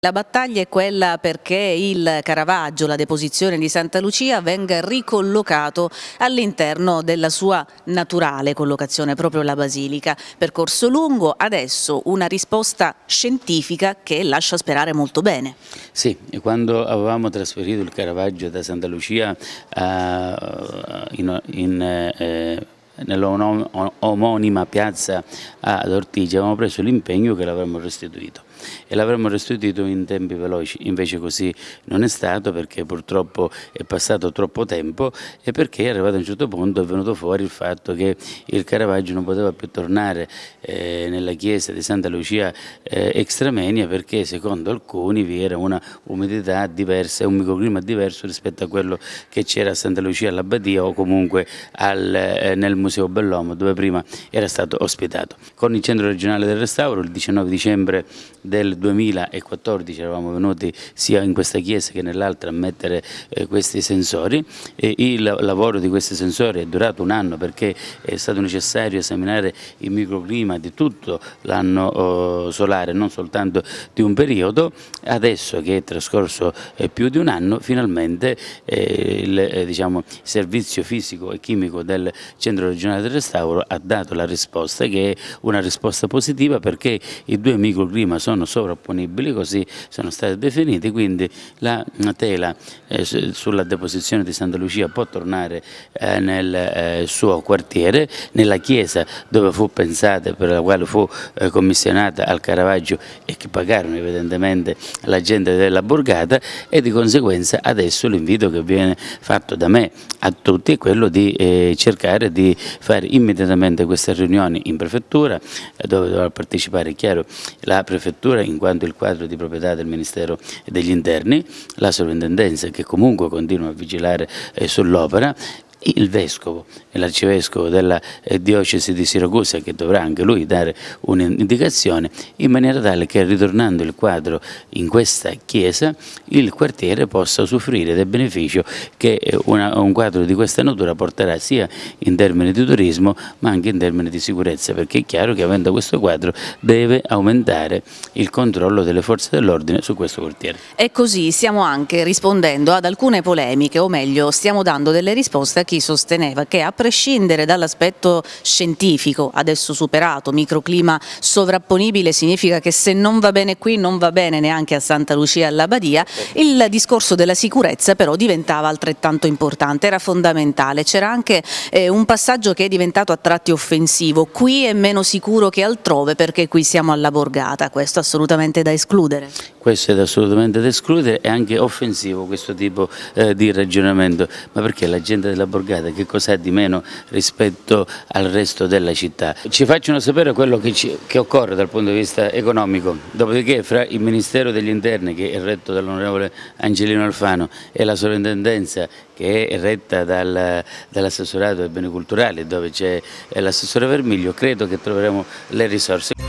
La battaglia è quella perché il Caravaggio, la deposizione di Santa Lucia, venga ricollocato all'interno della sua naturale collocazione, proprio la Basilica. Percorso lungo, adesso una risposta scientifica che lascia sperare molto bene. Sì, quando avevamo trasferito il Caravaggio da Santa Lucia uh, in... in eh, nell'omonima piazza ad Ortigia avevamo preso l'impegno che l'avremmo restituito e l'avremmo restituito in tempi veloci, invece così non è stato perché purtroppo è passato troppo tempo e perché arrivato a un certo punto è venuto fuori il fatto che il Caravaggio non poteva più tornare eh, nella chiesa di Santa Lucia eh, extramenia perché secondo alcuni vi era una umidità diversa, un microclima diverso rispetto a quello che c'era a Santa Lucia all'Abbadia o comunque al, eh, nel Museo Bellomo dove prima era stato ospitato. Con il centro regionale del restauro il 19 dicembre del 2014 eravamo venuti sia in questa chiesa che nell'altra a mettere eh, questi sensori. E il lavoro di questi sensori è durato un anno perché è stato necessario esaminare il microclima di tutto l'anno eh, solare, non soltanto di un periodo. Adesso che è trascorso eh, più di un anno, finalmente eh, il eh, diciamo, servizio fisico e chimico del Centro Regionale del Restauro ha dato la risposta che è una risposta positiva perché i due microclima sono sono sovrapponibili, così sono stati definiti, quindi la tela eh, sulla deposizione di Santa Lucia può tornare eh, nel eh, suo quartiere, nella chiesa dove fu pensata, per la quale fu eh, commissionata al Caravaggio e che pagarono evidentemente la gente della borgata e di conseguenza adesso l'invito che viene fatto da me a tutti è quello di eh, cercare di fare immediatamente queste riunioni in prefettura eh, dove dovrà partecipare, è chiaro, la prefettura addirittura in quanto il quadro di proprietà del Ministero degli Interni, la sovrintendenza che comunque continua a vigilare eh, sull'opera il vescovo e l'arcivescovo della eh, diocesi di Siracusa che dovrà anche lui dare un'indicazione in maniera tale che ritornando il quadro in questa chiesa il quartiere possa usufruire del beneficio che eh, una, un quadro di questa natura porterà sia in termini di turismo ma anche in termini di sicurezza perché è chiaro che avendo questo quadro deve aumentare il controllo delle forze dell'ordine su questo quartiere. E così stiamo anche rispondendo ad alcune polemiche o meglio stiamo dando delle risposte a chi sosteneva che a prescindere dall'aspetto scientifico, adesso superato, microclima sovrapponibile significa che se non va bene qui non va bene neanche a Santa Lucia e il discorso della sicurezza però diventava altrettanto importante, era fondamentale, c'era anche eh, un passaggio che è diventato a tratti offensivo, qui è meno sicuro che altrove perché qui siamo alla borgata, questo assolutamente da escludere. Questo è assolutamente da escludere, è anche offensivo questo tipo eh, di ragionamento, ma perché la gente della borgata borgata che cos'è di meno rispetto al resto della città. Ci facciano sapere quello che, ci, che occorre dal punto di vista economico, dopodiché fra il Ministero degli Interni che è retto dall'onorevole Angelino Alfano e la sovrintendenza che è retta dal, dall'assessorato ai beni culturali dove c'è l'assessore Vermiglio, credo che troveremo le risorse.